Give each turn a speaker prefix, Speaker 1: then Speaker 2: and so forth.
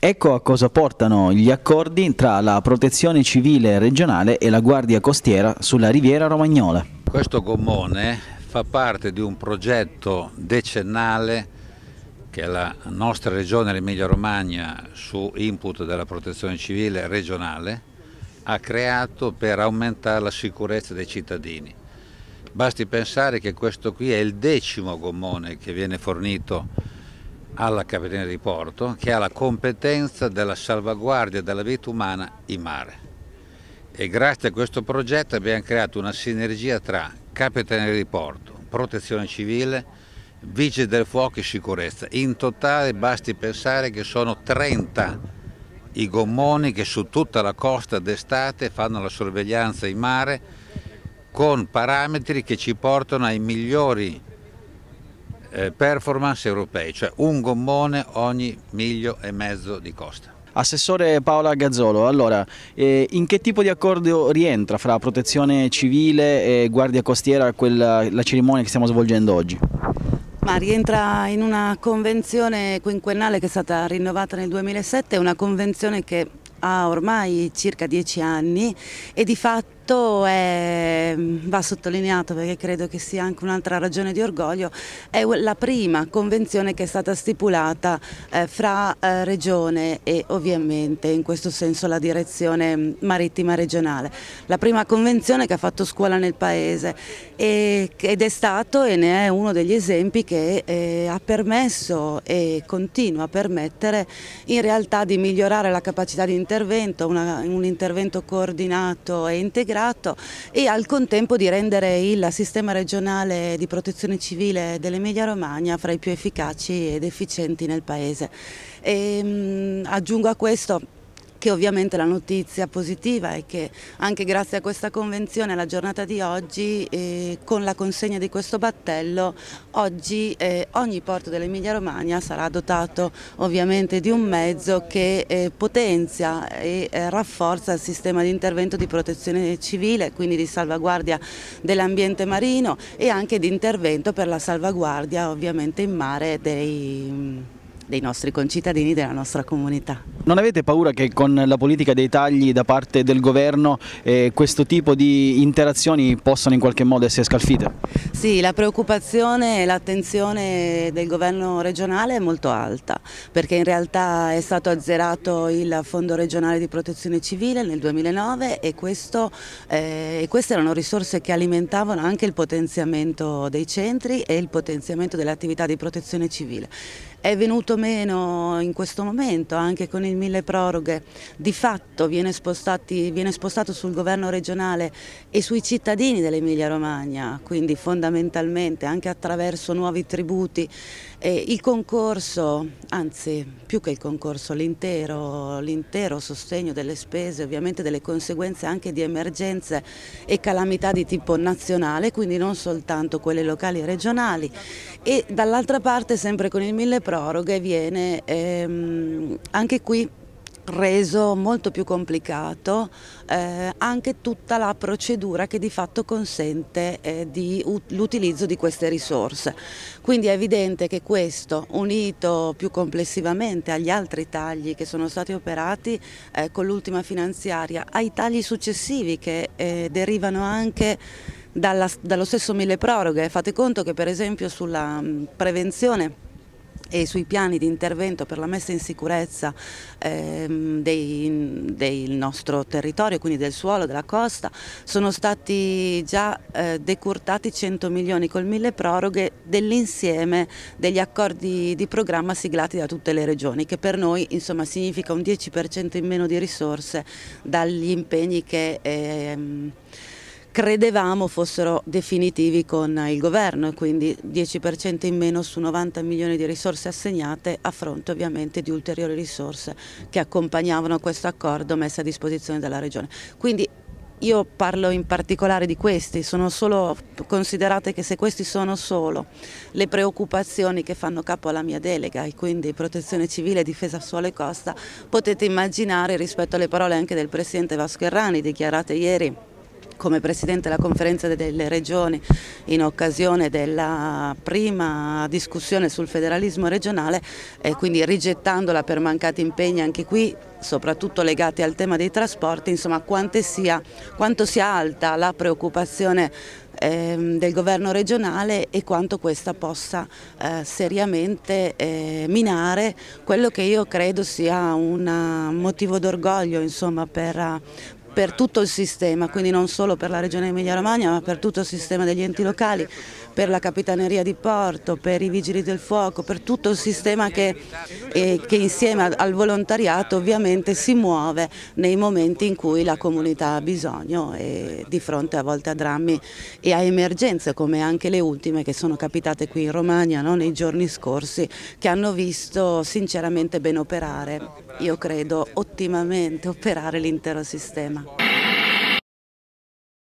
Speaker 1: Ecco a cosa portano gli accordi tra la protezione civile regionale e la guardia costiera sulla riviera romagnola.
Speaker 2: Questo gommone fa parte di un progetto decennale che la nostra regione l'Emilia Romagna su input della protezione civile regionale ha creato per aumentare la sicurezza dei cittadini. Basti pensare che questo qui è il decimo gommone che viene fornito alla Capitaneria di Porto che ha la competenza della salvaguardia della vita umana in mare. E grazie a questo progetto abbiamo creato una sinergia tra Capitaneria di Porto, Protezione Civile, Vigili del Fuoco e Sicurezza. In totale basti pensare che sono 30 i gommoni che su tutta la costa d'estate fanno la sorveglianza in mare con parametri che ci portano ai migliori eh, performance europei, cioè un gommone ogni miglio e mezzo di costa.
Speaker 1: Assessore Paola Gazzolo, allora, eh, in che tipo di accordo rientra fra protezione civile e guardia costiera quella, la cerimonia che stiamo svolgendo oggi?
Speaker 3: Ma rientra in una convenzione quinquennale che è stata rinnovata nel 2007, una convenzione che ha ormai circa dieci anni e di fatto fatto è, mm, va sottolineato perché credo che sia anche un'altra ragione di orgoglio, è la prima convenzione che è stata stipulata eh, fra eh, regione e ovviamente in questo senso la direzione mm, marittima regionale. La prima convenzione che ha fatto scuola nel paese e, ed è stato e ne è uno degli esempi che eh, ha permesso e continua a permettere in realtà di migliorare la capacità di intervento, una, un intervento coordinato e integrato superato e al contempo di rendere il sistema regionale di protezione civile dell'Emilia Romagna fra i più efficaci ed efficienti nel Paese. E, ehm, mh, aggiungo a questo che ovviamente la notizia positiva è che anche grazie a questa convenzione, alla giornata di oggi, eh, con la consegna di questo battello, oggi eh, ogni porto dell'Emilia Romagna sarà dotato ovviamente di un mezzo che eh, potenzia e eh, rafforza il sistema di intervento di protezione civile, quindi di salvaguardia dell'ambiente marino e anche di intervento per la salvaguardia ovviamente in mare dei dei nostri concittadini, della nostra comunità.
Speaker 1: Non avete paura che con la politica dei tagli da parte del governo eh, questo tipo di interazioni possano in qualche modo essere scalfite?
Speaker 3: Sì, la preoccupazione e l'attenzione del governo regionale è molto alta perché in realtà è stato azzerato il fondo regionale di protezione civile nel 2009 e, questo, eh, queste erano risorse che alimentavano anche il potenziamento dei centri e il potenziamento delle attività di protezione civile è venuto meno in questo momento anche con il mille proroghe, di fatto viene, spostati, viene spostato sul governo regionale e sui cittadini dell'Emilia Romagna, quindi fondamentalmente anche attraverso nuovi tributi, eh, il concorso, anzi più che il concorso, l'intero, l'intero sostegno delle spese, ovviamente delle conseguenze anche di emergenze e calamità di tipo nazionale, quindi non soltanto quelle locali e regionali e dall'altra parte sempre con il mille proroghe viene ehm, anche qui reso molto più complicato eh, anche tutta la procedura che di fatto consente eh, l'utilizzo di queste risorse. Quindi è evidente che questo, unito più complessivamente agli altri tagli che sono stati operati eh, con l'ultima finanziaria, ai tagli successivi che eh, derivano anche dalla, dallo stesso mille proroghe, fate conto che per esempio sulla mh, mm, prevenzione e sui piani di intervento per la messa in sicurezza ehm, dei, del nostro territorio, quindi del suolo, della costa, sono stati già eh, decurtati 100 milioni col mille proroghe dell'insieme degli accordi di programma siglati da tutte le regioni, che per noi insomma, significa un 10% in meno di risorse dagli impegni che... Ehm, credevamo fossero definitivi con il governo e quindi 10% in meno su 90 milioni di risorse assegnate a fronte ovviamente di ulteriori risorse che accompagnavano questo accordo messo a disposizione dalla Regione. Quindi io parlo in particolare di questi, sono solo, considerate che se questi sono solo le preoccupazioni che fanno capo alla mia delega e quindi protezione civile, difesa suolo e costa, potete immaginare rispetto alle parole anche del Presidente Vasco Errani dichiarate ieri come Presidente della Conferenza delle Regioni in occasione della prima discussione sul federalismo regionale e quindi rigettandola per mancati impegni anche qui soprattutto legati al tema dei trasporti, insomma sia, quanto sia alta la preoccupazione ehm, del governo regionale e quanto questa possa eh, seriamente eh, minare quello che io credo sia un eh, motivo d'orgoglio per, per tutto il sistema, quindi non solo per la regione Emilia-Romagna, ma per tutto il sistema degli enti locali, per la Capitaneria di Porto, per i Vigili del Fuoco, per tutto il sistema che, eh, che insieme al volontariato ovviamente si muove nei momenti in cui la comunità ha bisogno e eh, di fronte a volte a drammi e a emergenze come anche le ultime che sono capitate qui in Romagna no? nei giorni scorsi che hanno visto sinceramente ben operare, io credo ottimamente operare l'intero sistema.